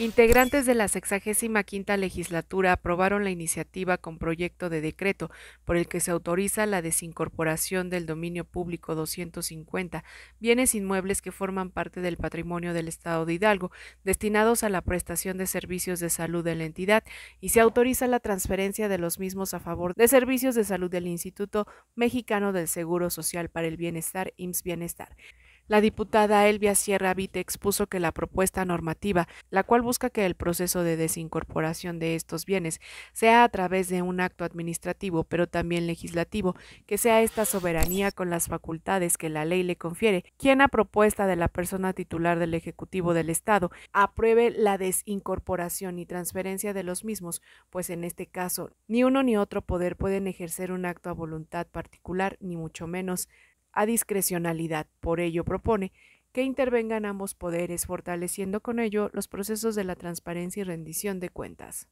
Integrantes de la 65 legislatura aprobaron la iniciativa con proyecto de decreto por el que se autoriza la desincorporación del dominio público 250 bienes inmuebles que forman parte del patrimonio del Estado de Hidalgo destinados a la prestación de servicios de salud de la entidad y se autoriza la transferencia de los mismos a favor de servicios de salud del Instituto Mexicano del Seguro Social para el Bienestar, IMSS Bienestar. La diputada Elvia Sierra Vite expuso que la propuesta normativa, la cual busca que el proceso de desincorporación de estos bienes sea a través de un acto administrativo, pero también legislativo, que sea esta soberanía con las facultades que la ley le confiere, quien a propuesta de la persona titular del Ejecutivo del Estado apruebe la desincorporación y transferencia de los mismos, pues en este caso ni uno ni otro poder pueden ejercer un acto a voluntad particular, ni mucho menos a discrecionalidad. Por ello propone que intervengan ambos poderes, fortaleciendo con ello los procesos de la transparencia y rendición de cuentas.